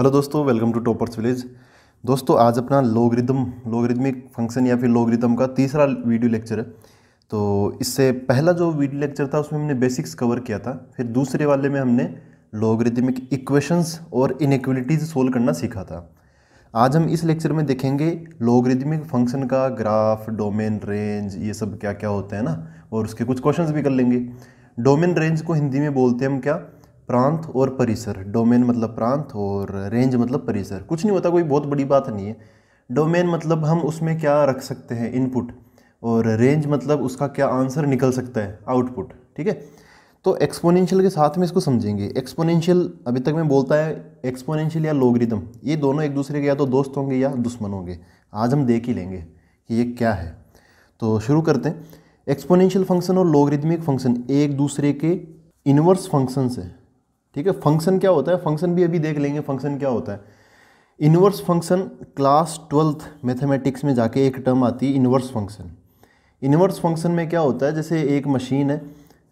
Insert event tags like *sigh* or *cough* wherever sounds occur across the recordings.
Hello दोस्तों welcome to toppers village दोस्तों आज अपना लोगरिदम लोगरिदमिक फंक्शन या फिर लोगरिदम का तीसरा वीडियो लेक्चर है तो इससे पहला जो वीडियो लेक्चर था उसमें हमने बेसिक्स कवर किया था फिर दूसरे वाले में हमने लोगरिदमिक इक्वेशंस और इनक्वलिटीज़ सोल्व करना सीखा था आज हम इस लेक्चर में देखेंगे लोगरिदमिक फंक्शन का ग्राफ डोमेन रेंज ये सब क्या क्या होता है ना और उसके कुछ क्वेश्चन भी कर लेंगे डोमेन रेंज को हिंदी में बोलते हैं हम क्या प्रांत और परिसर डोमेन मतलब प्रांत और रेंज मतलब परिसर कुछ नहीं होता कोई बहुत बड़ी बात नहीं है डोमेन मतलब हम उसमें क्या रख सकते हैं इनपुट और रेंज मतलब उसका क्या आंसर निकल सकता है आउटपुट ठीक है तो एक्सपोनेंशियल के साथ में इसको समझेंगे एक्सपोनेंशियल अभी तक मैं बोलता है एक्सपोनेंशियल या लोगरिदम ये दोनों एक दूसरे के या तो दोस्त होंगे या दुश्मन होंगे आज हम देख ही लेंगे कि ये क्या है तो शुरू करते हैं एक्सपोनेंशियल फंक्शन और लोगरिदमिक फंक्शन एक दूसरे के इनवर्स फंक्शन से ठीक है फंक्शन क्या होता है फंक्शन भी अभी देख लेंगे फंक्शन क्या होता है inverse function class twelfth mathematics में जाके एक टर्म आती है इनवर्स फंक्शन इनवर्स फंक्शन में क्या होता है जैसे एक मशीन है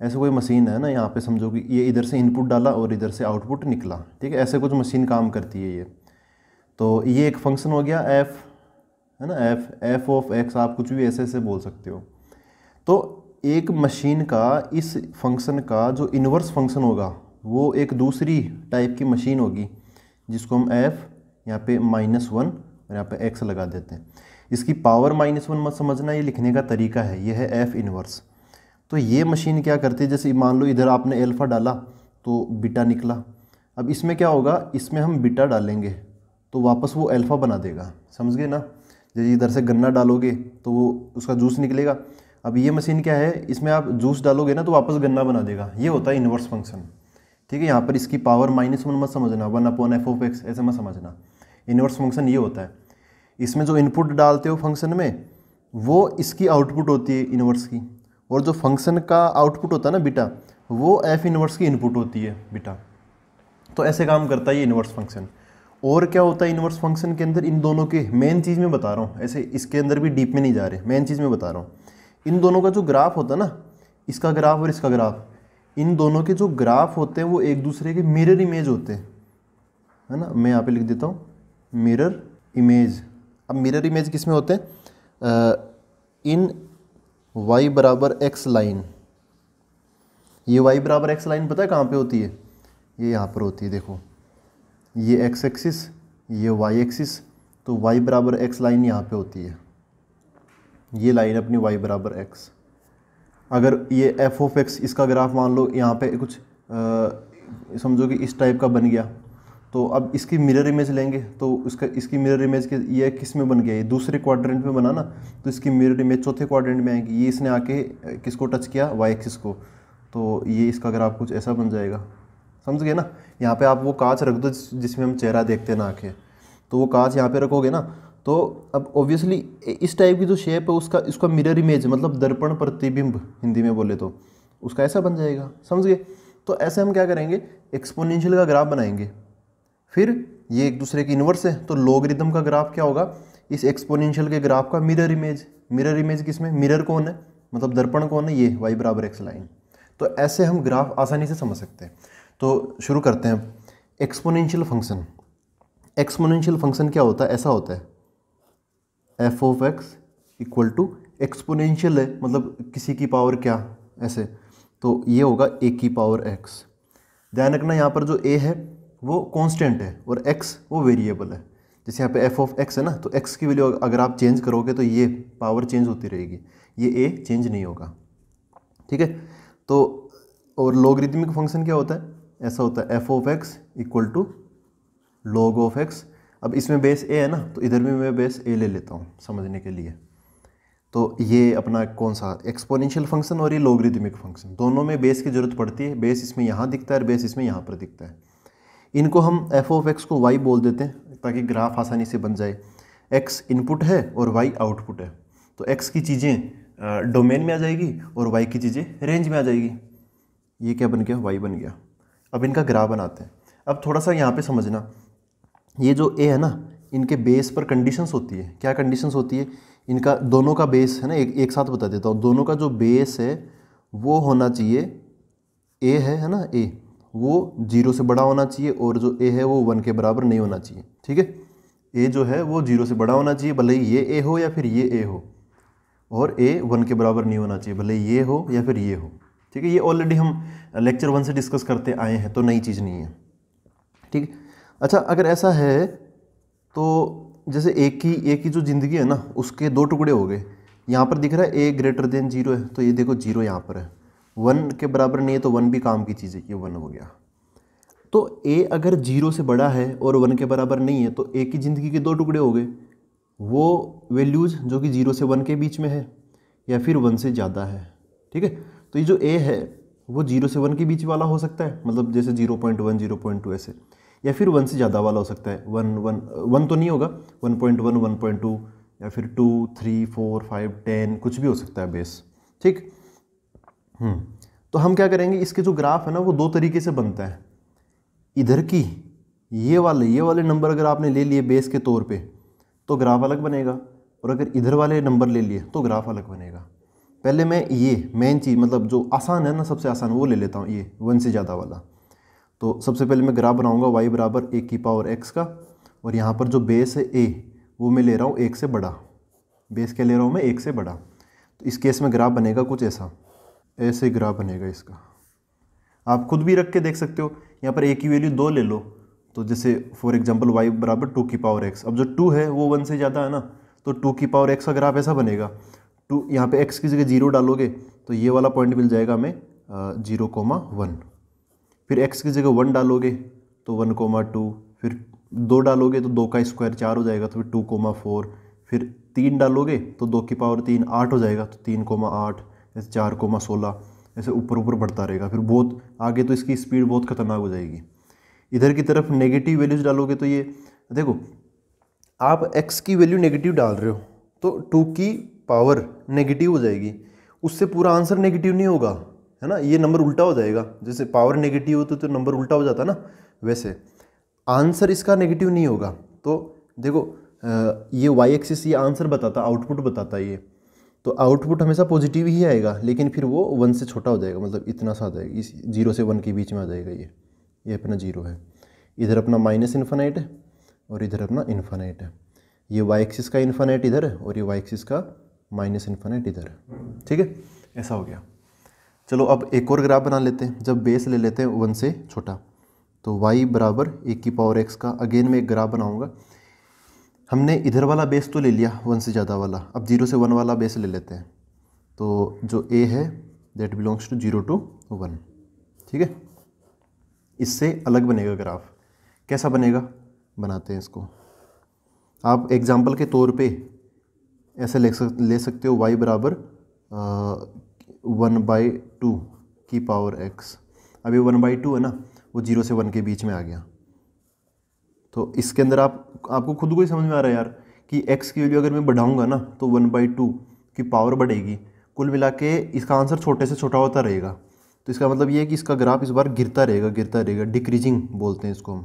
ऐसे कोई मशीन है ना यहाँ पे समझो कि ये इधर से इनपुट डाला और इधर से आउटपुट निकला ठीक है ऐसे कुछ मशीन काम करती है ये तो ये एक फंक्शन हो गया एफ है ना एफ एफ ऑफ एक्स आप कुछ भी ऐसे ऐसे बोल सकते हो तो एक मशीन का इस फंक्शन का जो इनवर्स फंक्शन होगा वो एक दूसरी टाइप की मशीन होगी जिसको हम एफ़ यहाँ पे माइनस वन और यहाँ पे एक्स लगा देते हैं इसकी पावर माइनस वन मत समझना ये लिखने का तरीका है ये है एफ़ इनवर्स तो ये मशीन क्या करती है जैसे मान लो इधर आपने एल्फ़ा डाला तो बीटा निकला अब इसमें क्या होगा इसमें हम बीटा डालेंगे तो वापस वो एल्फ़ा बना देगा समझ गए ना जैसे इधर से गन्ना डालोगे तो वो उसका जूस निकलेगा अब ये मशीन क्या है इसमें आप जूस डालोगे ना तो वापस गन्ना बना देगा ये होता है इन्वर्स फंक्शन ठीक है यहाँ पर इसकी पावर माइनस वन मत समझना one upon F of X ऐसे मत समझना इनवर्स फंक्शन ये होता है इसमें जो इनपुट डालते हो फंक्शन में वो इसकी आउटपुट होती है इनवर्स की और जो फंक्शन का आउटपुट होता है ना बीटा वो एफ इनवर्स की इनपुट होती है बीटा तो ऐसे काम करता है ये इनवर्स फंक्शन और क्या होता है इनवर्स फंक्शन के अंदर इन दोनों के मेन चीज़ में बता रहा हूँ ऐसे इसके अंदर भी डीप में नहीं जा रहे मेन चीज़ में बता रहा हूँ इन दोनों का जो ग्राफ होता है ना इसका ग्राफ और इसका ग्राफ इन दोनों के जो ग्राफ होते हैं वो एक दूसरे के मिरर इमेज होते हैं है ना मैं यहाँ पे लिख देता हूँ मिरर इमेज अब मिरर इमेज किस में होते हैं इन वाई बराबर एक्स लाइन ये वाई बराबर एक्स लाइन पता है कहाँ पे होती है ये यहाँ पर होती है देखो ये एक्स एक्सिस ये वाई एक्सिस तो वाई बराबर एक्स लाइन यहाँ पर होती है ये लाइन अपनी वाई बराबर एक्स अगर ये एफ ऑफ एक्स इसका ग्राफ मान लो यहाँ पे कुछ समझो कि इस टाइप का बन गया तो अब इसकी मिरर इमेज लेंगे तो उसका इसकी मिरर इमेज के ये किस में बन गया ये दूसरे क्वाड्रेंट में बना ना तो इसकी मिरर इमेज चौथे क्वाड्रेंट में आएगी ये इसने आके किसको टच किया वाई एक्सिस को तो ये इसका ग्राफ कुछ ऐसा बन जाएगा समझ गए ना यहाँ पे आप वो कांच रख दो जिसमें हम चेहरा देखते ना आके तो वो कांच यहाँ पे रखोगे ना तो अब ऑब्वियसली इस टाइप की जो शेप है उसका इसका मिरर इमेज मतलब दर्पण प्रतिबिंब हिंदी में बोले तो उसका ऐसा बन जाएगा समझ गए तो ऐसे हम क्या करेंगे एक्सपोनेंशियल का ग्राफ बनाएंगे फिर ये एक दूसरे की इन्वर्स है तो रिदम का ग्राफ क्या होगा इस एक्सपोनेंशियल के ग्राफ का मिरर इमेज मिरर इमेज किसमें मिरर कौन है मतलब दर्पण कौन है ये वाई बराबर एक्स लाइन तो ऐसे हम ग्राफ आसानी से समझ सकते हैं तो शुरू करते हैं एक्सपोनेंशियल फंक्शन एक्सपोनेंशियल फंक्शन क्या होता है ऐसा होता है F of X equal to exponential है मतलब किसी की पावर क्या ऐसे तो ये होगा ए की पावर एक्स ध्यान रखना यहाँ पर जो ए है वो कांस्टेंट है और एक्स वो वेरिएबल है जैसे यहाँ पे एफ ऑफ एक्स है ना तो एक्स की वैल्यू अगर आप चेंज करोगे तो ये पावर चेंज होती रहेगी ये ए चेंज नहीं होगा ठीक है तो और लॉगरिदमिक फंक्शन क्या होता है ऐसा होता है F of X equal to log of X अब इसमें बेस ए है ना तो इधर भी मैं बेस ए ले लेता हूँ समझने के लिए तो ये अपना कौन सा एक्सपोनेंशियल फंक्शन और ये लोग्रिदमिक फंक्शन दोनों में बेस की ज़रूरत पड़ती है बेस इसमें यहाँ दिखता है और बेस इसमें यहाँ पर दिखता है इनको हम एफ ऑफ एक्स को वाई बोल देते हैं ताकि ग्राफ आसानी से बन जाए एक्स इनपुट है और वाई आउटपुट है तो एक्स की चीज़ें डोमेन में आ जाएगी और वाई की चीज़ें रेंज में आ जाएगी ये क्या बन गया वाई बन गया अब इनका ग्राफ बनाते हैं अब थोड़ा सा यहाँ पर समझना ये जो ए है ना इनके बेस पर कंडीशंस होती है क्या कंडीशंस होती है इनका दोनों का बेस है ना एक एक साथ बता देता हूँ दोनों का जो बेस है वो होना चाहिए ए है है ना ए वो जीरो से बड़ा होना चाहिए और जो ए है वो वन के बराबर नहीं होना चाहिए ठीक है ए जो है वो जीरो से बड़ा होना चाहिए भले ये ए हो या फिर ये ए हो और ए वन के बराबर नहीं होना चाहिए भले ये हो या फिर ये हो ठीक है ये ऑलरेडी हम लेक्चर वन से डिस्कस करते आए हैं तो नई चीज़ नहीं है ठीक है अच्छा अगर ऐसा है तो जैसे एक की एक की जो ज़िंदगी है ना उसके दो टुकड़े हो गए यहाँ पर दिख रहा है ए ग्रेटर देन जीरो है तो ये देखो जीरो यहाँ पर है वन के बराबर नहीं है तो वन भी काम की चीज़ है ये वन हो गया तो ए अगर जीरो से बड़ा है और वन के बराबर नहीं है तो ए की ज़िंदगी के दो टुकड़े हो गए वो वैल्यूज़ जो कि जीरो से वन के बीच में है या फिर वन से ज़्यादा है ठीक है तो ये जो ए है वो जीरो से वन के बीच वाला हो सकता है मतलब जैसे zero point one zero point two ऐसे या फिर वन से ज़्यादा वाला हो सकता है वन वन वन तो नहीं होगा one point one one point two या फिर two three four five ten कुछ भी हो सकता है बेस ठीक हम्म। तो हम क्या करेंगे इसके जो ग्राफ है ना वो दो तरीके से बनता है इधर की ये वाले ये वाले नंबर अगर आपने ले लिए बेस के तौर पे तो ग्राफ अलग बनेगा और अगर इधर वाले नंबर ले लिए तो ग्राफ अलग बनेगा पहले मैं ये मेन चीज़ मतलब जो आसान है ना सबसे आसान वो ले लेता हूँ ये वन से ज़्यादा वाला तो सबसे पहले मैं ग्राफ बनाऊंगा वाई बराबर ए की पावर एक्स का और यहाँ पर जो बेस है ए वो मैं ले रहा हूँ एक से बड़ा बेस क्या ले रहा हूँ मैं एक से बड़ा तो इस केस में ग्राफ बनेगा कुछ ऐसा ऐसे ग्राफ बनेगा इसका आप खुद भी रख के देख सकते हो यहाँ पर ए की वैल्यू दो ले लो तो जैसे फॉर एग्जाम्पल वाई बराबर टू की पावर एक्स अब जो टू है वो वन से ज़्यादा है ना तो टू की पावर एक्स का ग्राफ ऐसा बनेगा टू यहाँ पे एक्स की जगह जीरो डालोगे तो ये वाला पॉइंट मिल जाएगा हमें जीरो कोमा वन फिर एक्स की जगह वन डालोगे तो वन कोमा टू फिर दो डालोगे तो दो का स्क्वायर चार हो जाएगा तो फिर टू कोमा फोर फिर तीन डालोगे तो दो की पावर तीन आठ हो जाएगा तो तीन कोमा आठ ऐसे चार कोमा सोलह ऐसे ऊपर ऊपर बढ़ता रहेगा फिर बहुत आगे तो इसकी स्पीड बहुत ख़तरनाक हो जाएगी इधर की तरफ नेगेटिव वैल्यूज डालोगे तो ये देखो आप एक्स की वैल्यू नेगेटिव डाल रहे हो तो टू की पावर नेगेटिव हो जाएगी उससे पूरा आंसर नेगेटिव नहीं होगा है ना ये नंबर उल्टा हो जाएगा जैसे पावर नेगेटिव हो तो नंबर तो उल्टा हो जाता ना वैसे आंसर इसका नेगेटिव नहीं होगा तो देखो ये वाई एक्सिस ये आंसर बताता आउटपुट बताता ये तो आउटपुट हमेशा पॉजिटिव ही आएगा लेकिन फिर वो वन से छोटा हो जाएगा मतलब इतना सा आ जाएगा इस जीरो से वन के बीच में आ जाएगा ये ये अपना जीरो है इधर अपना माइनस इन्फानाइट है और इधर अपना इन्फानाइट है ये वाई एक्सिस का इन्फानाइट इधर है और ये वाई एक्सिस का माइनस इन्फानाइट इधर है ठीक है ऐसा हो गया चलो अब एक और ग्राफ बना लेते हैं जब बेस ले लेते हैं वन से छोटा तो वाई बराबर ए की पावर एक्स का अगेन मैं एक ग्राफ बनाऊंगा हमने इधर वाला बेस तो ले लिया वन से ज़्यादा वाला अब जीरो से वन वाला बेस ले लेते हैं तो जो ए है that belongs to zero to one ठीक है इससे अलग बनेगा ग्राफ कैसा बनेगा बनाते हैं इसको आप एग्ज़ाम्पल के तौर पर ऐसे ले सकते हो वाई बराबर वन बाई टू की पावर एक्स अभी वन बाई टू है ना वो जीरो से वन के बीच में आ गया तो इसके अंदर आप आपको खुद को ही समझ में आ रहा है यार कि एक्स की वैल्यू अगर मैं बढ़ाऊँगा ना तो वन बाई टू की पावर बढ़ेगी कुल मिला के इसका आंसर छोटे से छोटा होता रहेगा तो इसका मतलब ये है कि इसका ग्राफ इस बार गिरता रहेगा गिरता रहेगा डिक्रीजिंग बोलते हैं इसको हम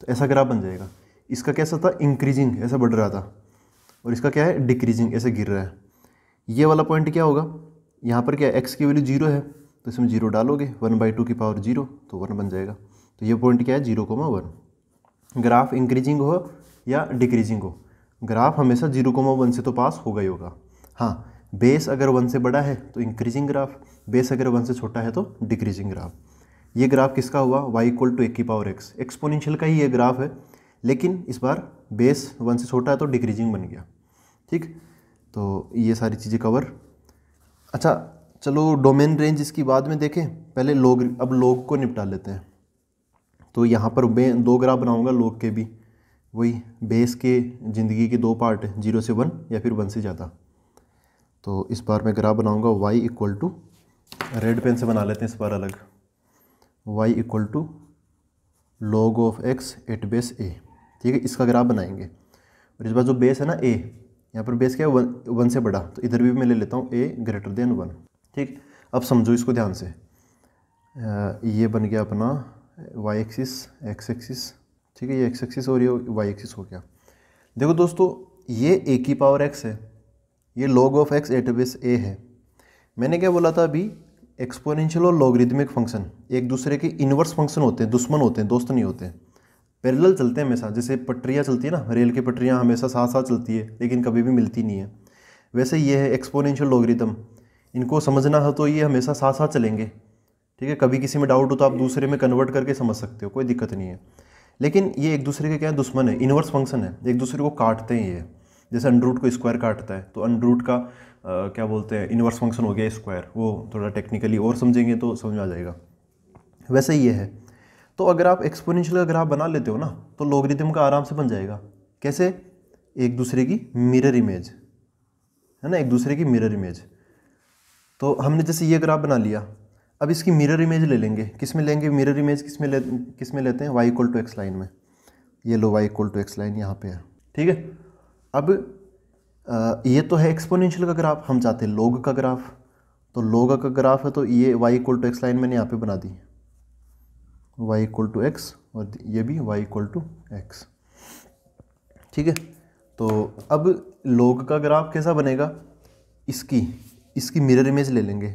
तो ऐसा ग्राफ बन जाएगा इसका कैसा था इंक्रीजिंग ऐसा बढ़ रहा था और इसका क्या है डिक्रीजिंग ऐसे गिर रहा है ये वाला पॉइंट क्या होगा यहाँ पर क्या एक्स की वैल्यू जीरो है तो इसमें जीरो डालोगे वन बाई टू की पावर जीरो तो वन बन जाएगा तो ये पॉइंट क्या है zero comma one graph increasing हो या डिक्रीजिंग हो ग्राफ हमेशा जीरो कोमा वन से तो पास होगा ही होगा हाँ बेस अगर वन से बड़ा है तो इंक्रीजिंग ग्राफ बेस अगर वन से छोटा है तो डिक्रीजिंग ग्राफ ये ग्राफ किसका हुआ वाई इक्वल टू एक की पावर एक्स एक्सपोनेंशियल का ही ये ग्राफ है लेकिन इस बार बेस वन से छोटा है तो डिक्रीजिंग बन गया ठीक तो ये सारी चीज़ें कवर अच्छा चलो डोमेन रेंज इसकी बाद में देखें पहले लोग अब लोग को निपटा लेते हैं तो यहाँ पर दो ग्राफ बनाऊँगा लोग के भी वही बेस के ज़िंदगी के दो पार्ट हैं जीरो से वन या फिर वन से ज़्यादा तो इस बार मैं ग्राफ बनाऊँगा Y equal to red pen से बना लेते हैं इस बार अलग Y equal to log of X at base A ठीक है इसका ग्राफ बनाएंगे और इस बार जो बेस है ना ए यहाँ पर बेस क्या है वन से बड़ा तो इधर भी मैं ले लेता हूँ ए ग्रेटर देन वन ठीक अब समझो इसको ध्यान से ये बन गया अपना वाई एक्सिस एक्स एक्सिस ठीक है ये एक्स एक्सिस और ये वाई एक्सिस हो गया देखो दोस्तों ये ए की पावर एक्स है ये log of X at base A है मैंने क्या बोला था अभी एक्सपोनेंशियल और लॉगरिदमिक फंक्शन एक दूसरे के इन्वर्स फंक्शन होते हैं दुश्मन होते हैं दोस्त नहीं होते हैं पैरेलल चलते हैं हमेशा जैसे पटरियाँ चलती है ना रेल की पटरियाँ हमेशा साथ साथ चलती है लेकिन कभी भी मिलती नहीं है वैसे ये है एक्सपोनेंशियल लॉगरिदम इनको समझना हो तो ये हमेशा साथ साथ चलेंगे ठीक है कभी किसी में डाउट हो तो आप दूसरे में कन्वर्ट करके समझ सकते हो कोई दिक्कत नहीं है लेकिन ये एक दूसरे के क्या है दुश्मन है इन्वर्स फंक्शन है एक दूसरे को काटते हैं ये जैसे अनरूट को स्क्वायर काटता है तो अनरूट का आ, क्या बोलते हैं इन्वर्स फंक्शन हो गया स्क्वायर वो थोड़ा टेक्निकली और समझेंगे तो समझ में आ जाएगा वैसे ही ये है तो अगर आप एक्सपोनेंशियल का ग्राफ बना लेते हो ना तो लॉगरिथम का आराम से बन जाएगा कैसे एक दूसरे की मिरर इमेज है ना एक दूसरे की मिरर इमेज तो हमने जैसे ये ग्राफ बना लिया अब इसकी मिरर इमेज ले लेंगे किस में लेंगे मिरर इमेज किस में ले किस में लेते हैं Y equal to X line में ये लो Y equal to X line यहाँ पे है ठीक है अब आ, ये तो है एक्सपोनेंशियल का ग्राफ हम चाहते हैं लोग का ग्राफ तो लोग का ग्राफ है तो ये Y equal to X line मैंने यहाँ पे बना दी वाई इक्वल टू एक्स और ये भी वाई इक्वल टू एक्स ठीक है तो अब लोग का ग्राफ कैसा बनेगा इसकी इसकी मिरर इमेज ले लेंगे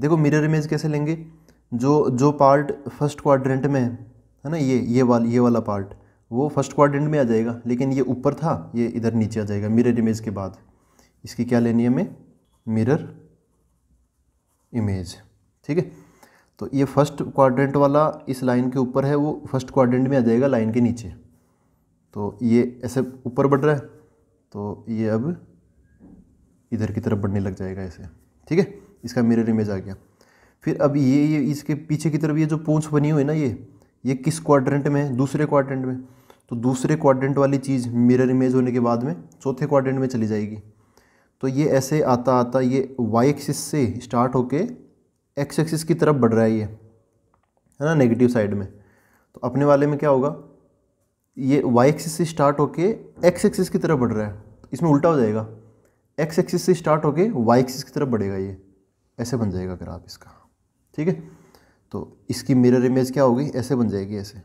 देखो मिरर इमेज कैसे लेंगे जो जो पार्ट फर्स्ट क्वाड्रेंट में है है ना ये ये वाला ये वाला पार्ट वो फर्स्ट क्वाड्रेंट में आ जाएगा लेकिन ये ऊपर था ये इधर नीचे आ जाएगा मिरर इमेज के बाद इसकी क्या लेनी है हमें मिरर इमेज ठीक है तो ये फर्स्ट क्वाड्रेंट वाला इस लाइन के ऊपर है वो फर्स्ट क्वाड्रेंट में आ जाएगा लाइन के नीचे तो ये ऐसे ऊपर बढ़ रहा है तो ये अब इधर की तरफ बढ़ने लग जाएगा ऐसे ठीक है इसका मिरर इमेज आ गया फिर अब ये ये इसके पीछे की तरफ ये जो पूंछ बनी हुई है ना ये ये किस क्वाड्रेंट में है दूसरे क्वाड्रेंट में तो दूसरे क्वाड्रेंट वाली चीज़ मिरर इमेज होने के बाद में चौथे क्वाड्रेंट में चली जाएगी तो ये ऐसे आता आता ये वाई एक्सिस से स्टार्ट होके एक्स एक्सिस की तरफ बढ़ रहा है ये है ना नेगेटिव साइड में तो अपने वाले में क्या होगा ये वाई एक्सिस से स्टार्ट होके एक्स एक्सिस की तरफ बढ़ रहा है तो इसमें उल्टा हो जाएगा एक्स एक्सिस से स्टार्ट होके वाई एक्सिस की तरफ बढ़ेगा ये ऐसे बन जाएगा अगर आप इसका ठीक है तो इसकी मिरर इमेज क्या होगी ऐसे बन जाएगी ऐसे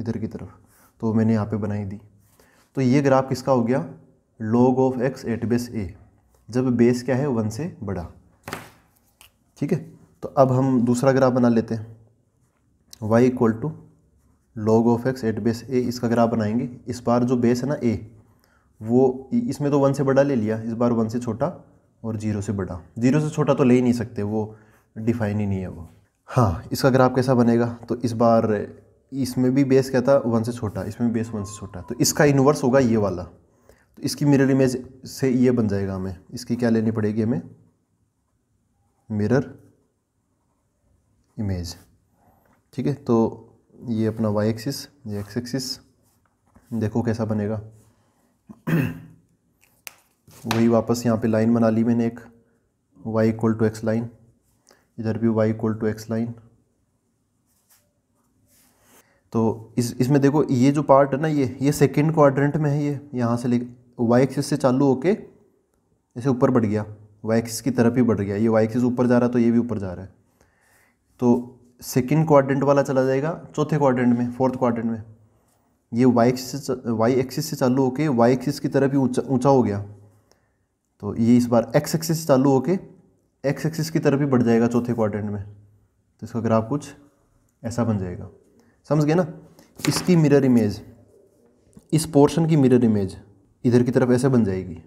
इधर की तरफ तो मैंने यहाँ पे बनाई दी तो ये ग्राफ किसका हो गया log of X at base A जब बेस क्या है वन से बड़ा ठीक है तो अब हम दूसरा ग्राफ बना लेते हैं Y equal to log of X at base A इसका ग्राफ बनाएंगे इस बार जो बेस है ना ए वो इसमें तो वन से बड़ा ले लिया इस बार वन से छोटा और जीरो से बड़ा जीरो से छोटा तो ले ही नहीं सकते वो डिफाइन ही नहीं है वो हाँ इसका ग्राफ कैसा बनेगा तो इस बार इसमें भी बेस क्या था वन से छोटा इसमें भी बेस वन से छोटा तो इसका इन्वर्स होगा ये वाला तो इसकी मिरर इमेज से ये बन जाएगा हमें इसकी क्या लेनी पड़ेगी हमें मिरर इमेज ठीक है तो ये अपना वाई एक्सिस ये एक्स एक्सिस देखो कैसा बनेगा *clears throat* वही वापस यहाँ पे लाइन बना ली मैंने एक Y equal to X line इधर भी Y equal to X line तो इस इसमें देखो ये जो पार्ट है ना ये ये सेकेंड क्वाड्रेंट में है ये यहाँ से ले वाई एक्सिस से चालू होके ऐसे ऊपर बढ़ गया वाई एक्सिस की तरफ ही बढ़ गया ये वाई एक्सिस ऊपर जा रहा है तो ये भी ऊपर जा रहा है तो सेकेंड क्वाड्रेंट वाला चला जाएगा चौथे क्वाड्रेंट में फोर्थ क्वाड्रेंट में ये वाई एक्सिस से वाई एक्सिस से चालू होके वाई एक्सिस की तरफ ही ऊंचा हो गया तो ये इस बार एक्स एक्सिस से चालू होके एक्स एक्सिस की तरफ ही बढ़ जाएगा चौथे क्वाड्रेंट में तो इसका ग्राफ कुछ ऐसा बन जाएगा समझ गए ना इसकी मिरर इमेज इस पोर्शन की मिरर इमेज इधर की तरफ ऐसे बन जाएगी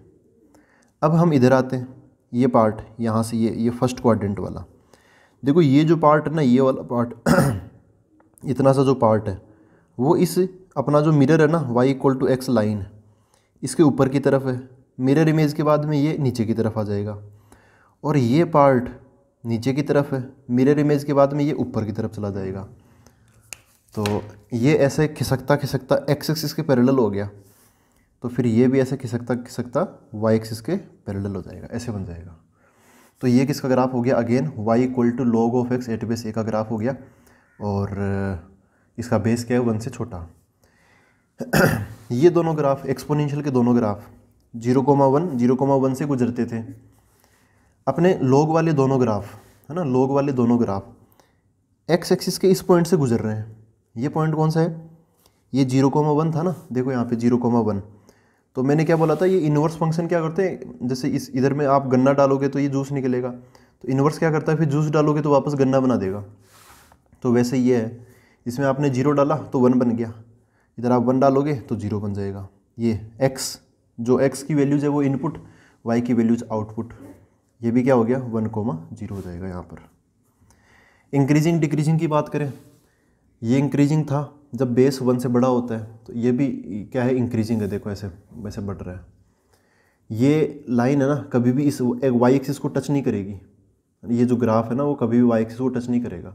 अब हम इधर आते हैं ये पार्ट यहाँ से ये ये फर्स्ट क्वाड्रेंट वाला देखो ये जो पार्ट है ना ये वाला पार्ट *clears throat* इतना सा जो पार्ट है वो इस अपना जो मिरर है ना Y equal to X line इसके ऊपर की तरफ है मिरर इमेज के बाद में ये नीचे की तरफ आ जाएगा और ये पार्ट नीचे की तरफ है मिरर इमेज के बाद में ये ऊपर की तरफ चला जाएगा तो ये ऐसे खिसकता खिसकता एक्स एक्सिस के पैरेलल हो गया तो फिर ये भी ऐसे खिसकता खिसकता वाई एक्सिस के पैरेलल हो जाएगा ऐसे बन जाएगा तो ये किसका ग्राफ हो गया again Y equal to log of X at base A का ग्राफ हो गया और इसका बेस क्या है वन से छोटा *clears throat* ये दोनों ग्राफ एक्सपोनेंशियल के दोनों graph zero comma one zero comma one से गुजरते थे अपने लॉग वाले दोनों ग्राफ है ना लॉग वाले दोनों ग्राफ एक्स एक्सिस के इस पॉइंट से गुजर रहे हैं ये पॉइंट कौन सा है ये जीरो कोमा वन था ना देखो यहाँ पे जीरो कोमा वन तो मैंने क्या बोला था ये इन्वर्स फंक्शन क्या करते हैं जैसे इस इधर में आप गन्ना डालोगे तो ये जूस निकलेगा तो इन्वर्स क्या करता है फिर जूस डालोगे तो वापस गन्ना बना देगा तो वैसे ये है इसमें आपने जीरो डाला तो वन बन गया इधर आप वन डालोगे तो जीरो बन जाएगा ये एक्स जो एक्स की वैल्यूज़ है वो इनपुट वाई की वैल्यूज़ आउटपुट ये भी क्या हो गया वन कोमा जीरो हो जाएगा यहाँ पर इंक्रीजिंग डिक्रीजिंग की बात करें ये इंक्रीजिंग था जब बेस वन से बड़ा होता है तो ये भी क्या है इंक्रीजिंग है देखो ऐसे वैसे बढ़ रहा है ये लाइन है ना कभी भी इस एक वाई एक्सिस को टच नहीं करेगी ये जो ग्राफ है ना वो कभी भी वाई एक्सिस को टच नहीं करेगा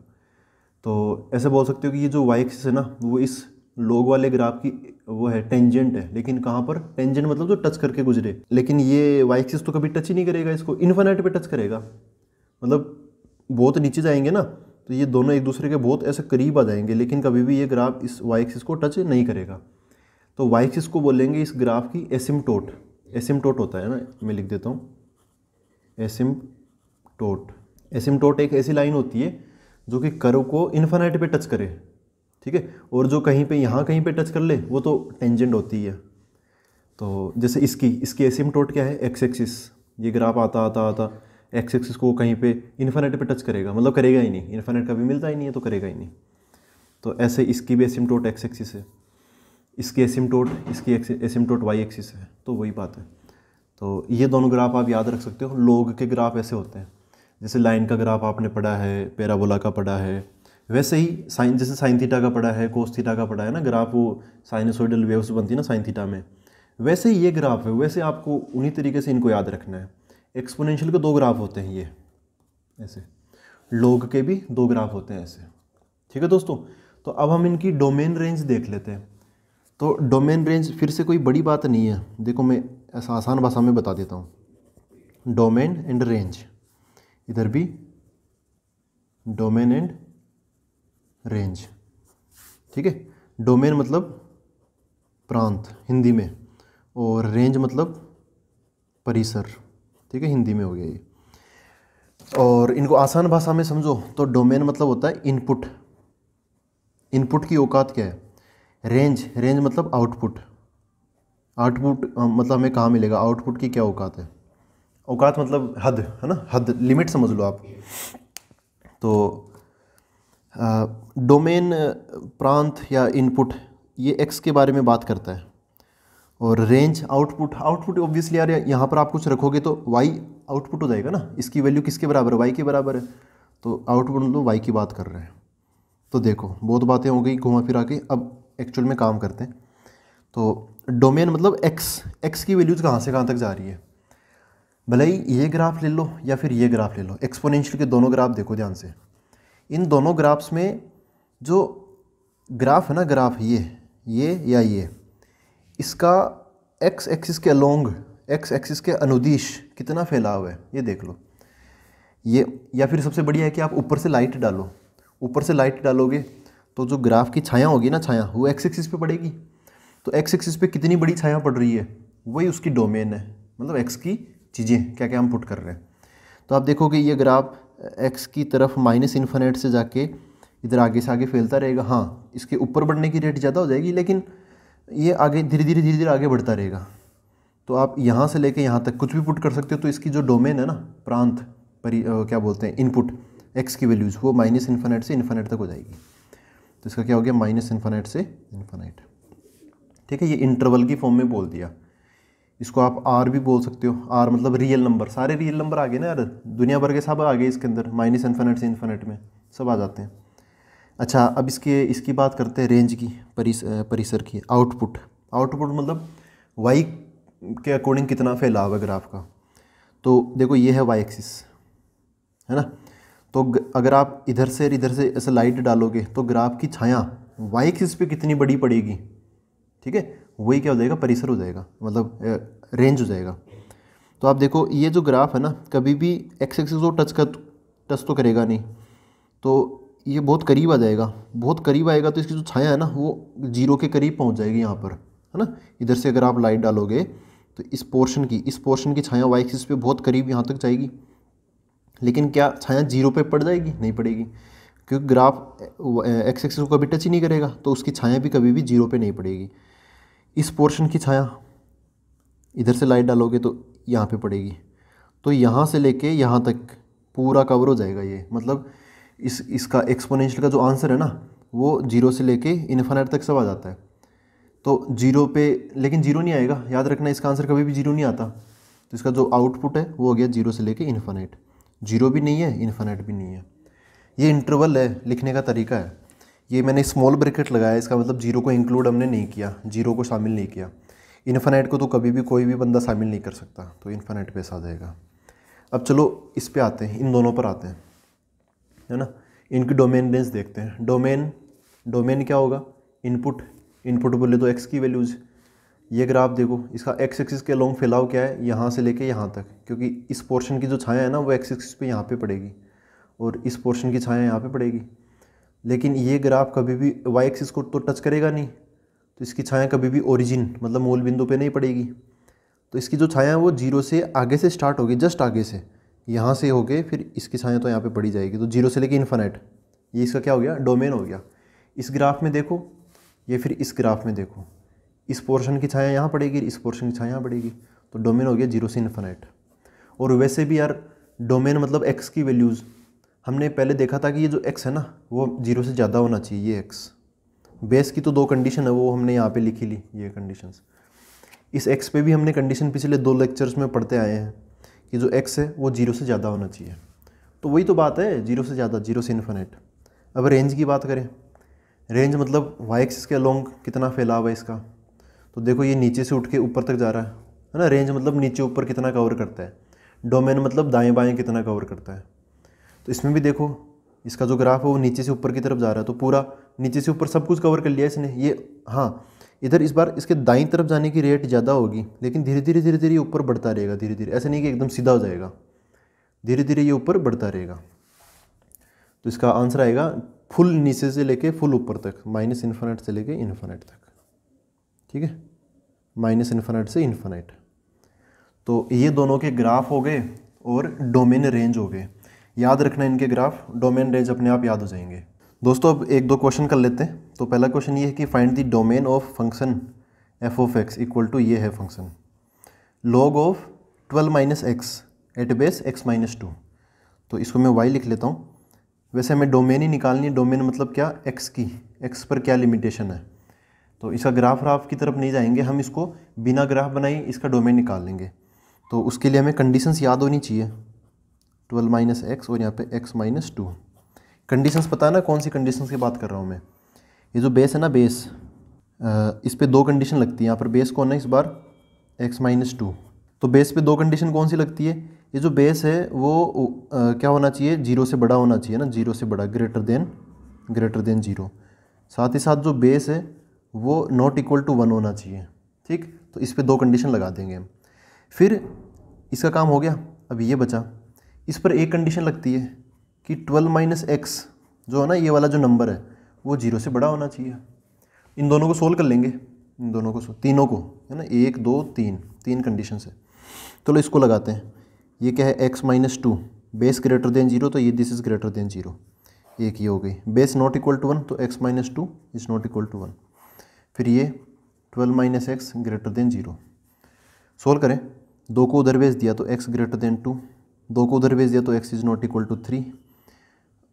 तो ऐसे बोल सकते हो कि ये जो वाई एक्सिस है ना वो इस लोग वाले ग्राफ की वो है टेंजेंट है लेकिन कहाँ पर टेंजेंट मतलब जो टच करके गुजरे लेकिन ये वाई एक्सिस तो कभी टच ही नहीं करेगा इसको इन्फानाइट पर टच करेगा मतलब बहुत तो नीचे जाएंगे ना तो ये दोनों एक दूसरे के बहुत ऐसे करीब आ जाएंगे लेकिन कभी भी ये ग्राफ इस वाइक्सिस को टच नहीं करेगा तो वाइक्सिस को बोलेंगे इस ग्राफ की एसिमटोट एसिमटोट होता है ना मैं लिख देता हूँ एसिम टोट एसिम टोट एक ऐसी लाइन होती है जो कि कर्व को इन्फानाइट पे टच करे ठीक है और जो कहीं पे यहाँ कहीं पे टच कर ले वो तो टेंजेंट होती है तो जैसे इसकी इसकी एसिम टोट क्या है एक्स एक्सिस ये ग्राफ आता आता आता एक्स एक्सिस को कहीं पे इन्फानेट पे टच करेगा मतलब करेगा ही नहीं इन्फानेट कभी मिलता ही नहीं है तो करेगा ही नहीं तो ऐसे इसकी भी एसिमटोट एक्स एक्सिस है इसकी एसिमटोट इसकी एसिमटोट वाई एक्सिस है तो वही बात है तो ये दोनों ग्राफ आप याद रख सकते हो लोग के ग्राफ ऐसे होते हैं जैसे लाइन का ग्राफ आपने पढ़ा है पैराबोला का पढ़ा है वैसे ही साइन जैसे साइन थीटा का पढ़ा है कोस थीटा का पढ़ा है ना ग्राफ वो साइनसोइडल वेव्स बनती है ना साइन थीटा में वैसे ही ये ग्राफ है वैसे आपको उन्हीं तरीके से इनको याद रखना है एक्सपोनेंशियल के दो ग्राफ होते हैं ये ऐसे लोग के भी दो ग्राफ होते हैं ऐसे ठीक है दोस्तों तो अब हम इनकी डोमेन रेंज देख लेते हैं तो डोमेन रेंज फिर से कोई बड़ी बात नहीं है देखो मैं ऐसा आसान भाषा में बता देता हूँ डोमेन एंड रेंज इधर भी डोमेन एंड रेंज ठीक है डोमेन मतलब प्रांत हिंदी में और रेंज मतलब परिसर ठीक है हिंदी में हो गया ये और इनको आसान भाषा में समझो तो डोमेन मतलब होता है इनपुट इनपुट की औकात क्या है रेंज रेंज मतलब आउटपुट आउटपुट मतलब हमें कहाँ मिलेगा आउटपुट की क्या औकात है औकात मतलब हद है ना हद लिमिट समझ लो आप तो डोमेन प्रांत या इनपुट ये एक्स के बारे में बात करता है और रेंज आउटपुट आउटपुट ऑब्वियसली यार यहाँ पर आप कुछ रखोगे तो वाई आउटपुट हो जाएगा ना इसकी वैल्यू किसके बराबर है वाई के बराबर है तो आउटपुट मतलब वाई की बात कर रहे हैं तो देखो बहुत बातें हो गई घुमा फिरा के अब एक्चुअल में काम करते हैं तो डोमेन मतलब एक्स एक्स की वैल्यूज कहाँ से कहाँ तक जा रही है भले ही ये ग्राफ ले लो या फिर ये ग्राफ ले लो एक्सपोनेंशियल के दोनों ग्राफ देखो ध्यान से इन दोनों ग्राफ्स में जो ग्राफ है ना ग्राफ ये ये या ये इसका एक्स एक्सिस के अलोंग एक्स एक्सिस के अनुदिश कितना फैलाव है ये देख लो ये या फिर सबसे बढ़िया है कि आप ऊपर से लाइट डालो ऊपर से लाइट डालोगे तो जो ग्राफ की छाया होगी ना छाया वो एक्स एक्सिस पे पड़ेगी तो एक्स एक्सिस पे कितनी बड़ी छाया पड़ रही है वही उसकी डोमेन है मतलब एक्स की चीज़ें क्या क्या हम पुट कर रहे हैं तो आप देखोगे ये ग्राफ एक्स की तरफ माइनस इन्फिनेट से जाके इधर आगे से आगे फैलता रहेगा हाँ इसके ऊपर बढ़ने की रेट ज़्यादा हो जाएगी लेकिन ये आगे धीरे धीरे धीरे धीरे आगे बढ़ता रहेगा तो आप यहाँ से लेके यहाँ तक कुछ भी पुट कर सकते हो तो इसकी जो डोमेन है ना प्रांत परि क्या बोलते हैं इनपुट एक्स की वैल्यूज़ वो माइनस इन्फानाइट से इन्फानाइट तक हो जाएगी तो इसका क्या हो गया माइनस इन्फानाइट से इन्फानाइट ठीक है ये इंटरवल की फॉर्म में बोल दिया इसको आप आर भी बोल सकते हो आर मतलब रियल नंबर सारे रियल नंबर आ गए ना यार दुनिया भर के सब आ गए इसके अंदर माइनस इन्फानाइट से इन्फानाइट में सब आ जाते हैं अच्छा अब इसके इसकी बात करते हैं रेंज की परिस परिसर की आउटपुट आउटपुट मतलब वाई के अकॉर्डिंग कितना फैलाव है ग्राफ का तो देखो ये है वाई एक्सिस है ना तो अगर आप इधर से इधर से ऐसे लाइट डालोगे तो ग्राफ की छाया वाई एक्सिस पे कितनी बड़ी पड़ेगी ठीक है वही क्या हो जाएगा परिसर हो जाएगा मतलब रेंज हो जाएगा तो आप देखो ये जो ग्राफ है ना कभी भी एक्स एक्सिस को टच कर टच तो करेगा नहीं तो ये बहुत करीब आ जाएगा बहुत करीब आएगा तो इसकी जो छाया है ना वो जीरो के करीब पहुंच जाएगी यहाँ पर है ना इधर से अगर आप लाइट डालोगे तो इस पोर्शन की इस पोर्शन की छाया वाई एक्सिस पे बहुत करीब यहाँ तक जाएगी लेकिन क्या छाया जीरो पे पड़ जाएगी नहीं पड़ेगी क्योंकि ग्राफ एक्स एक्सिस को कभी टच ही नहीं करेगा तो उसकी छाया भी कभी भी जीरो पर नहीं पड़ेगी इस पोर्शन की छाया इधर से लाइट डालोगे तो यहाँ पर पड़ेगी तो यहाँ से ले यहाँ तक पूरा कवर हो जाएगा ये मतलब इस इसका एक्सपोनेंशियल का जो आंसर है ना वो जीरो से लेके इन्फानाइट तक सब आ जाता है तो जीरो पे लेकिन जीरो नहीं आएगा याद रखना इसका आंसर कभी भी जीरो नहीं आता तो इसका जो आउटपुट है वो हो गया जीरो से लेके इन्फानाइट जीरो भी नहीं है इन्फानाइट भी नहीं है ये इंटरवल है लिखने का तरीका है ये मैंने स्मॉल ब्रैकेट लगाया इसका मतलब जीरो को इंक्लूड हमने नहीं किया जीरो को शामिल नहीं किया इन्फानाइट को तो कभी भी कोई भी बंदा शामिल नहीं कर सकता तो इन्फानाइट पे ऐसा आ जाएगा अब चलो इस पे आते हैं इन दोनों पर आते हैं है ना इनकी डोमेन रेंज देखते हैं डोमेन डोमेन क्या होगा इनपुट इनपुट बोले तो एक्स की वैल्यूज़ ये ग्राफ देखो इसका एक्स एक्सिस के लॉन्ग फैलाव क्या है यहाँ से लेके यहाँ तक क्योंकि इस पोर्शन की जो छाया है ना वो एक्स एक्सिस पे यहाँ पे पड़ेगी और इस पोर्शन की छाया यहाँ पे पड़ेगी लेकिन ये ग्राफ कभी भी वाई एक्सिस को तो टच करेगा नहीं तो इसकी छाया कभी भी ओरिजिन मतलब मूल बिंदु पर नहीं पड़ेगी तो इसकी जो छाया है वो जीरो से आगे से स्टार्ट होगी जस्ट आगे से यहाँ से हो गए फिर इसकी छाया तो यहाँ पे पड़ी जाएगी तो जीरो से लेके इन्फानेट ये इसका क्या हो गया डोमेन हो गया इस ग्राफ में देखो ये फिर इस ग्राफ में देखो इस पोर्शन की छाया यहाँ पड़ेगी इस पोर्शन की छाया यहाँ पड़ेगी तो डोमेन हो गया जीरो से इन्फानेट और वैसे भी यार डोमेन मतलब एक्स की वैल्यूज़ हमने पहले देखा था कि ये जो एक्स है ना वो जीरो से ज़्यादा होना चाहिए ये एक्स बेस की तो दो कंडीशन है वो हमने यहाँ पे लिखी ली ये कंडीशंस इस एक्स पे भी हमने कंडीशन पिछले दो लेक्चर्स में पढ़ते आए हैं कि जो एक्स है वो जीरो से ज़्यादा होना चाहिए तो वही तो बात है जीरो से ज़्यादा जीरो से इन्फिनेट अब रेंज की बात करें रेंज मतलब वाई एक्सिस के अलोंग कितना फैलाव है इसका तो देखो ये नीचे से उठ के ऊपर तक जा रहा है है ना रेंज मतलब नीचे ऊपर कितना कवर करता है डोमेन मतलब दाएँ बाएँ कितना कवर करता है तो इसमें भी देखो इसका जो ग्राफ है वो नीचे से ऊपर की तरफ जा रहा है तो पूरा नीचे से ऊपर सब कुछ कवर कर लिया इसने ये हाँ इधर इस बार इसके दाई तरफ जाने की रेट ज़्यादा होगी लेकिन धीरे धीरे धीरे धीरे ऊपर बढ़ता रहेगा धीरे धीरे ऐसा नहीं कि एकदम सीधा हो जाएगा धीरे धीरे ये ऊपर बढ़ता रहेगा तो इसका आंसर आएगा फुल नीचे से लेके फुल ऊपर तक माइनस इन्फानाइट से लेके इन्फानाइट तक ठीक है माइनस इन्फानाइट से इन्फानाइट तो ये दोनों के ग्राफ हो गए और डोमेन रेंज हो गए याद रखना इनके ग्राफ डोमेन रेंज अपने आप याद हो जाएंगे दोस्तों अब एक दो क्वेश्चन कर लेते हैं तो पहला क्वेश्चन ये है कि find the domain of function F of X equal to ये है function log of twelve minus X at base X minus two तो इसको मैं वाई लिख लेता हूँ वैसे हमें डोमेन ही निकालनी है डोमेन मतलब क्या एक्स की एक्स पर क्या लिमिटेशन है तो इसका ग्राफ राफ की तरफ नहीं जाएंगे हम इसको बिना ग्राफ बनाए इसका डोमेन निकाल लेंगे तो उसके लिए हमें कंडीशंस याद होनी चाहिए ट्वेल्व माइनस एक्स और यहाँ पे एक्स माइनस टू कंडीशंस पता है ना कौन सी कंडीशंस की बात कर रहा हूँ मैं ये जो बेस है ना बेस इस पर दो कंडीशन लगती है यहाँ पर बेस कौन है इस बार एक्स माइनस टू तो बेस पे दो कंडीशन कौन सी लगती है ये जो बेस है वो आ, क्या होना चाहिए जीरो से बड़ा होना चाहिए ना जीरो से बड़ा greater than greater than zero साथ ही साथ जो बेस है वो नॉट इक्वल टू वन होना चाहिए ठीक तो इस पर दो कंडीशन लगा देंगे हम फिर इसका काम हो गया अब ये बचा इस पर एक कंडीशन लगती है कि ट्वेल्व माइनस एक्स जो है ना ये वाला जो नंबर है वो जीरो से बड़ा होना चाहिए इन दोनों को सोल्व कर लेंगे इन दोनों को तीनों को है ना एक दो तीन तीन कंडीशन से चलो इसको लगाते हैं ये क्या है X minus two base greater than zero तो ये this is greater than zero एक ये हो गई base not equal to one तो X minus two is not equal to one फिर ये twelve minus X greater than zero solve करें दो को उधर भेज दिया तो एक्स ग्रेटर देन टू दो को उधर भेज दिया तो X is not equal to three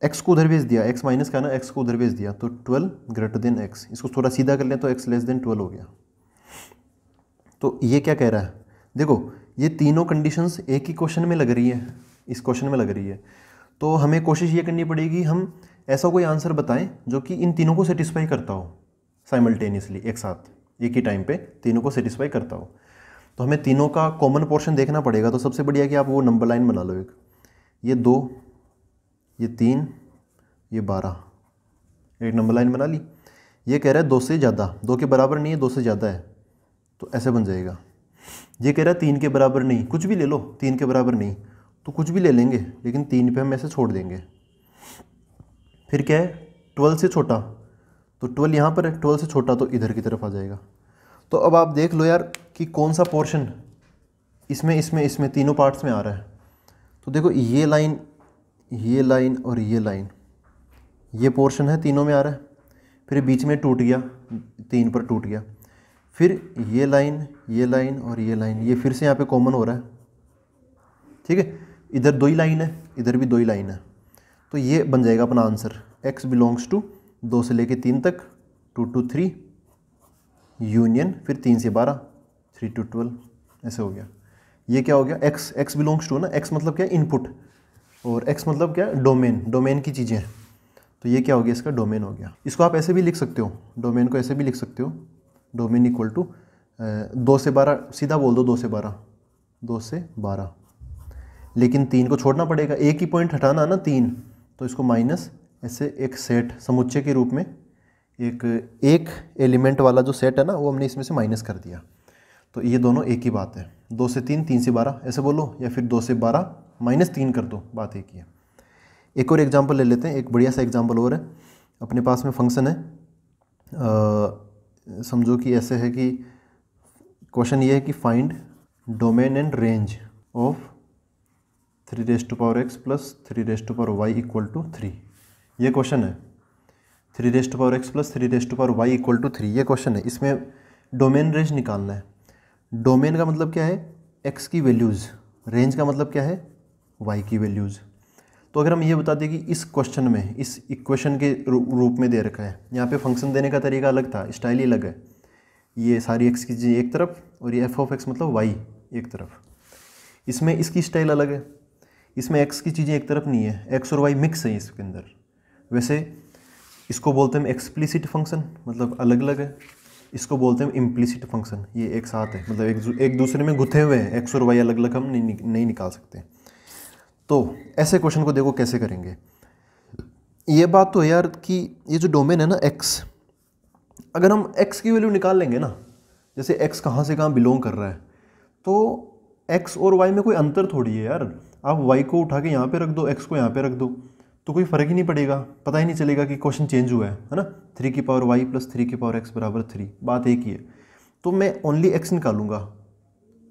X को उधर भेज दिया एक्स माइनस का ना एक्स को उधर भेज दिया तो ट्वेल्व ग्रेटर देन एक्स इसको थोड़ा सीधा कर लें तो एक्स लेस देन ट्वेल्व हो गया तो ये क्या कह रहा है देखो ये तीनों कंडीशंस एक ही क्वेश्चन में लग रही है इस क्वेश्चन में लग रही है तो हमें कोशिश ये करनी पड़ेगी हम ऐसा कोई आंसर बताएं जो कि इन तीनों को सेटिस्फाई करता हो साइमल्टेनियसली एक साथ एक ही टाइम पे तीनों को सेटिस्फाई करता हो तो हमें तीनों का कॉमन पोर्शन देखना पड़ेगा तो सबसे बढ़िया कि आप वो नंबर लाइन बना लो एक ये दो ये तीन ये बारह एक नंबर लाइन बना ली ये कह रहा है दो से ज़्यादा दो के बराबर नहीं है दो से ज़्यादा है तो ऐसे बन जाएगा ये कह रहा है तीन के बराबर नहीं कुछ भी ले लो तीन के बराबर नहीं तो कुछ भी ले लेंगे लेकिन तीन पे हम ऐसे छोड़ देंगे फिर क्या है ट्वेल्व से छोटा तो ट्वेल्व यहाँ पर है ट्वेल्व से छोटा तो इधर की तरफ आ जाएगा तो अब आप देख लो यार कि कौन सा पोर्शन इसमें इसमें इसमें तीनों पार्ट्स में आ रहा है तो देखो ये लाइन ये लाइन और ये लाइन ये पोर्शन है तीनों में आ रहा है फिर बीच में टूट गया तीन पर टूट गया फिर ये लाइन ये लाइन और ये लाइन ये फिर से यहाँ पे कॉमन हो रहा है ठीक है इधर दो ही लाइन है इधर भी दो ही लाइन है तो ये बन जाएगा अपना आंसर एक्स बिलोंग्स टू दो से लेके तीन तक टू टू थ्री यूनियन फिर तीन से बारह थ्री टू ट्वेल्व ऐसे हो गया ये क्या हो गया एक्स एक्स बिलोंग्स टू ना एक्स मतलब क्या इनपुट और एक्स मतलब क्या डोमेन डोमेन की चीज़ें तो ये क्या हो गया इसका डोमेन हो गया इसको आप ऐसे भी लिख सकते हो डोमेन को ऐसे भी लिख सकते हो डोमेन इक्वल टू दो से बारह सीधा बोल दो दो से बारह दो से बारह लेकिन तीन को छोड़ना पड़ेगा एक ही पॉइंट हटाना ना तीन तो इसको माइनस ऐसे एक सेट समुच्चय के रूप में एक एक एलिमेंट वाला जो सेट है ना वो हमने इसमें से माइनस कर दिया तो ये दोनों एक ही बात है दो से तीन तीन से बारह ऐसे बोलो या फिर दो से बारह माइनस तीन कर दो बात एक ही है एक और एग्जाम्पल ले लेते हैं एक बढ़िया सा एग्जाम्पल और है अपने पास में फंक्शन है समझो कि ऐसे है कि क्वेश्चन ये है कि find domain and range of three raise to power X plus three raise to power Y equal to three ये क्वेश्चन है three raise to power X plus three raise to power Y equal to three ये question है इसमें domain range निकालना है domain का मतलब क्या है एक्स की वैल्यूज़ रेंज का मतलब क्या है वाई की वैल्यूज़ तो अगर हम ये बता दें कि इस क्वेश्चन में इस इक्वेशन के रूप में दे रखा है यहाँ पे फंक्शन देने का तरीका अलग था स्टाइल ही अलग है ये सारी एक्स की चीज़ें एक तरफ और ये एफ ऑफ एक्स मतलब वाई एक तरफ इसमें इसकी स्टाइल अलग है इसमें एक्स की चीज़ें एक तरफ नहीं है एक्स और वाई मिक्स है इसके अंदर वैसे इसको बोलते हैं एक्सप्लिसिट फंक्शन मतलब अलग अलग है इसको बोलते हैं इम्प्लिसिट फंक्शन ये एक साथ है मतलब एक एक दूसरे में गुथे हुए हैं एक्स और वाई अलग अलग हम नहीं नहीं निकाल सकते तो ऐसे क्वेश्चन को देखो कैसे करेंगे ये बात तो है यार कि ये जो डोमेन है ना एक्स अगर हम एक्स की वैल्यू निकाल लेंगे ना जैसे एक्स कहाँ से कहाँ बिलोंग कर रहा है तो एक्स और वाई में कोई अंतर थोड़ी है यार आप वाई को उठा के यहाँ पे रख दो एक्स को यहाँ पे रख दो तो कोई फ़र्क ही नहीं पड़ेगा पता ही नहीं चलेगा कि क्वेश्चन चेंज हुआ है है ना थ्री की पावर वाई प्लस थ्री की पावर एक्स बराबर थ्री बात एक ही है तो मैं ओनली एक्स निकालूंगा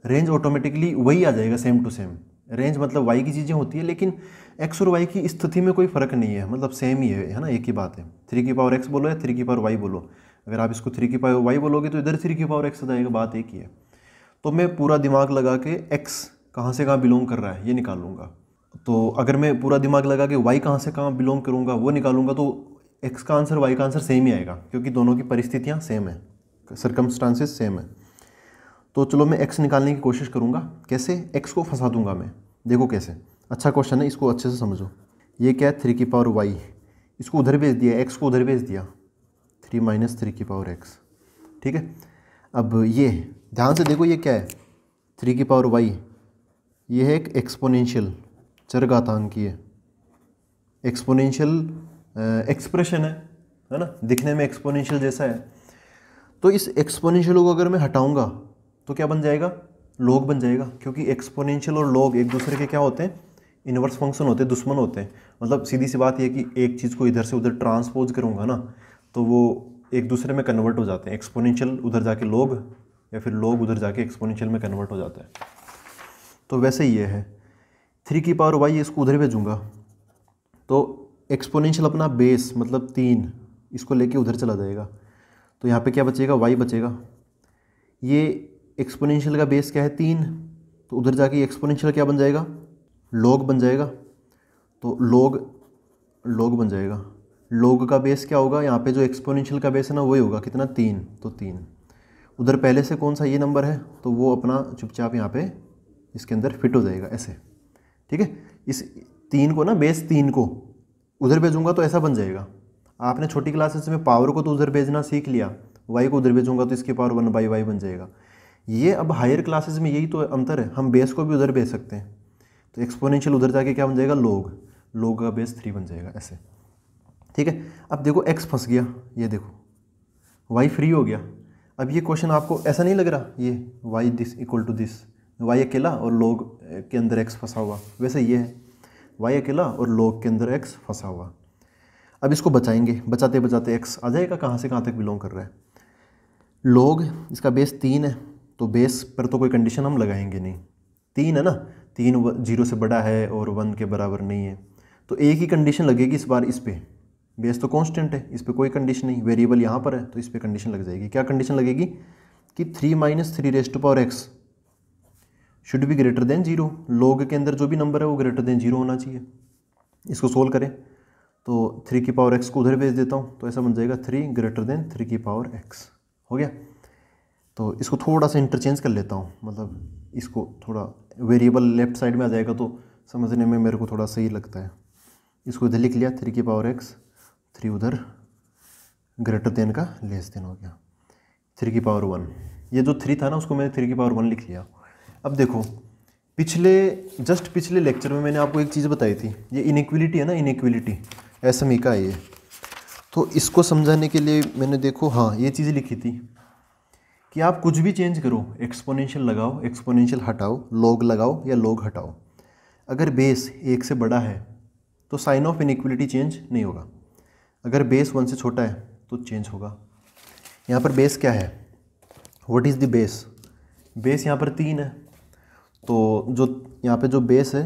रेंज ऑटोमेटिकली वही आ जाएगा सेम टू सेम रेंज मतलब वाई की चीज़ें होती है लेकिन एक्स और वाई की स्थिति में कोई फ़र्क नहीं है मतलब सेम ही है है ना एक ही बात है थ्री की पावर एक्स बोलो या थ्री की पावर वाई बोलो अगर आप इसको थ्री की पावर वाई बोलोगे तो इधर थ्री की पावर एक्स आ जाएगा बात एक ही है तो मैं पूरा दिमाग लगा के एक्स कहाँ से कहाँ बिलोंग कर रहा है ये निकाल लूँगा तो अगर मैं पूरा दिमाग लगा के वाई कहाँ से कहाँ बिलोंग करूँगा वो निकालूंगा तो एक्स का आंसर वाई का आंसर सेम ही आएगा क्योंकि दोनों की परिस्थितियाँ सेम है सरकमस्टांसेस सेम है तो चलो मैं एक्स निकालने की कोशिश करूँगा कैसे एक्स को फंसा दूंगा मैं देखो कैसे अच्छा क्वेश्चन है इसको अच्छे से समझो ये क्या है थ्री की पावर वाई इसको उधर भेज दिया एक्स को उधर भेज दिया थ्री माइनस थ्री की पावर एक्स ठीक है अब ये ध्यान से देखो ये क्या है थ्री की पावर वाई ये है एक एक्सपोनेंशियल चरगातान आतंकी है एक्सपोनेंशियल एक्सप्रेशन है है ना दिखने में एक्सपोनेंशियल जैसा है तो इस एक्सपोनेंशियल को अगर मैं हटाऊंगा तो क्या बन जाएगा लॉग बन जाएगा क्योंकि एक्सपोनेंशियल और लॉग एक दूसरे के क्या होते हैं इनवर्स फंक्शन होते हैं दुश्मन होते हैं मतलब सीधी सी बात यह कि एक चीज़ को इधर से उधर ट्रांसपोज करूँगा ना तो वो एक दूसरे में कन्वर्ट हो जाते हैं एक्सपोनेंशियल उधर जाके लोग या फिर लोग उधर जाके एक्सपोनेंशियल में कन्वर्ट हो जाता है तो वैसे ही ये है थ्री की पावर वाई इसको उधर भेजूँगा तो एक्सपोनेंशियल अपना बेस मतलब तीन इसको लेके उधर चला जाएगा तो यहाँ पे क्या बचेगा वाई बचेगा ये एक्सपोनेंशियल का बेस क्या है तीन तो उधर जाके एक्सपोनेंशियल क्या बन जाएगा लॉग बन जाएगा तो लॉग लॉग बन जाएगा लॉग का बेस क्या होगा यहाँ पे जो एक्सपोनेंशियल का बेस है ना वही होगा कितना तीन तो तीन उधर पहले से कौन सा ये नंबर है तो वो अपना चुपचाप यहाँ पर इसके अंदर फिट हो जाएगा ऐसे ठीक है इस तीन को ना बेस तीन को उधर भेजूंगा तो ऐसा बन जाएगा आपने छोटी क्लासेस में पावर को तो उधर भेजना सीख लिया वाई को उधर भेजूंगा तो इसकी पावर वन बाई वाई बन जाएगा ये अब हायर क्लासेस में यही तो अंतर है हम बेस को भी उधर भेज सकते हैं तो एक्सपोनेंशियल उधर जाके क्या बन जाएगा लोग लोग का बेस थ्री बन जाएगा ऐसे ठीक है अब देखो एक्स फंस गया ये देखो वाई फ्री हो गया अब ये क्वेश्चन आपको ऐसा नहीं लग रहा ये Y this equal to this Y अकेला और लोग eh, के अंदर एक्स फंसा हुआ वैसे ये है वाई अकेला और लोग के अंदर एक्स फंसा हुआ अब इसको बचाएंगे बचाते बचाते एक्स आ जाएगा कहाँ से कहाँ तक बिलोंग कर रहा है लोग इसका बेस तीन है तो बेस पर तो कोई कंडीशन हम लगाएंगे नहीं तीन है ना तीन जीरो से बड़ा है और वन के बराबर नहीं है तो एक ही कंडीशन लगेगी इस बार इस पर बेस तो कांस्टेंट है इस पर कोई कंडीशन नहीं वेरिएबल यहाँ पर है तो इस पर कंडीशन लग जाएगी क्या कंडीशन लगेगी कि three minus three raised power X should भी ग्रेटर देन जीरो लॉग के अंदर जो भी नंबर है वो ग्रेटर देन जीरो होना चाहिए इसको सोल्व करें तो थ्री की पावर एक्स को उधर भेज देता हूँ तो ऐसा बन जाएगा थ्री ग्रेटर देन थ्री की पावर एक्स हो गया तो इसको थोड़ा सा इंटरचेंज कर लेता हूँ मतलब इसको थोड़ा वेरिएबल लेफ्ट साइड में आ जाएगा तो समझने में मेरे को थोड़ा सही लगता है इसको इधर लिख लिया थ्री की पावर एक्स थ्री उधर ग्रेटर देन का लेस देन हो गया थ्री की पावर वन ये जो थ्री था ना उसको मैंने थ्री की पावर वन लिख लिया अब देखो पिछले जस्ट पिछले लेक्चर में मैंने आपको एक चीज़ बताई थी ये इनक्वलिटी है ना इनक्वलिटी ऐसा मीका है का ये तो इसको समझाने के लिए मैंने देखो हाँ ये चीज़ लिखी थी कि आप कुछ भी चेंज करो एक्सपोनेंशियल लगाओ एक्सपोनेंशियल हटाओ लॉग लगाओ या लॉग हटाओ अगर बेस एक से बड़ा है तो साइन ऑफ इनक्वलिटी चेंज नहीं होगा अगर बेस वन से छोटा है तो चेंज होगा यहाँ पर बेस क्या है what is the base base यहाँ पर तीन है तो जो यहाँ पे जो बेस है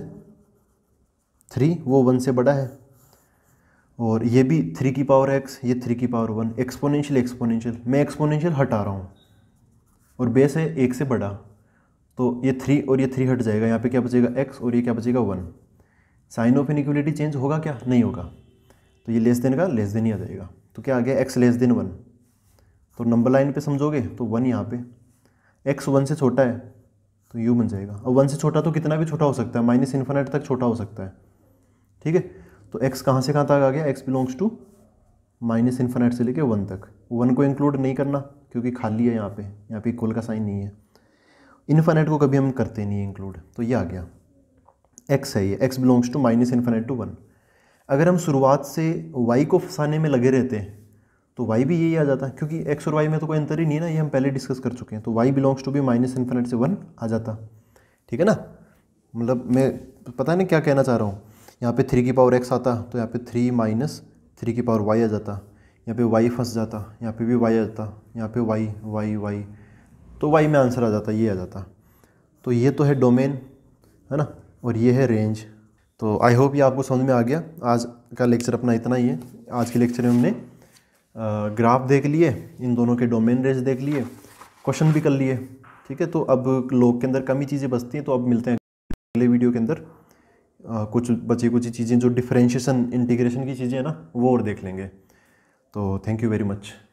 थ्री वो वन से बड़ा है और ये भी थ्री की पावर एक्स ये थ्री की पावर वन एक्सपोनेंशियल एक्सपोनेंशियल मैं एक्सपोनेंशियल हटा रहा हूँ और बेस है एक से बड़ा तो ये थ्री और ये थ्री हट जाएगा यहाँ पे क्या बचेगा एक्स और ये क्या बचेगा one sine of inequality change होगा क्या नहीं होगा तो ये लेस देन का लेस देन ही आ जाएगा तो क्या आ गया एक्स लेस देन वन तो नंबर लाइन पर समझोगे तो वन यहाँ पर एक्स वन से छोटा है तो यू बन जाएगा और वन से छोटा तो कितना भी छोटा हो सकता है माइनस इन्फाइनाइट तक छोटा हो सकता है ठीक है तो एक्स कहाँ से कहाँ तक आ गया X belongs to minus infinite से लेके वन तक वन को इंक्लूड नहीं करना क्योंकि खाली है यहाँ पे यहाँ पे इक्वल का साइन नहीं है इन्फाइनाइट को कभी हम करते नहीं इंक्लूड तो ये आ गया एक्स है ये X belongs to minus infinite to one अगर हम शुरुआत से वाई को फंसाने में लगे रहते हैं तो वाई भी यही आ जाता है क्योंकि एक्स और वाई में तो कोई अंतर ही नहीं है ना ये हम पहले डिस्कस कर चुके हैं तो वाई बिलोंग्स टू भी माइनस इन्फिनेट से वन आ जाता ठीक है ना मतलब मैं पता नहीं क्या कहना चाह रहा हूँ यहाँ पे थ्री की पावर एक्स आता तो यहाँ पे थ्री माइनस थ्री की पावर वाई आ जाता यहाँ पे वाई फंस जाता यहाँ पे भी वाई आ जाता यहाँ पे वाई वाई वाई तो वाई में आंसर आ जाता ये आ जाता तो ये तो है डोमेन है ना और ये है रेंज तो आई होप ये आपको समझ में आ गया आज का लेक्चर अपना इतना ही है आज के लेक्चर में हमने ग्राफ देख लिए इन दोनों के डोमेन रेंज देख लिए क्वेश्चन भी कर लिए ठीक है तो अब लोग के अंदर कम ही चीज़ें बचती हैं तो अब मिलते हैं अगले वीडियो के अंदर कुछ बची कुछ चीज़ें जो डिफ्रेंशिएशन इंटीग्रेशन की चीज़ें हैं ना वो और देख लेंगे तो थैंक यू वेरी मच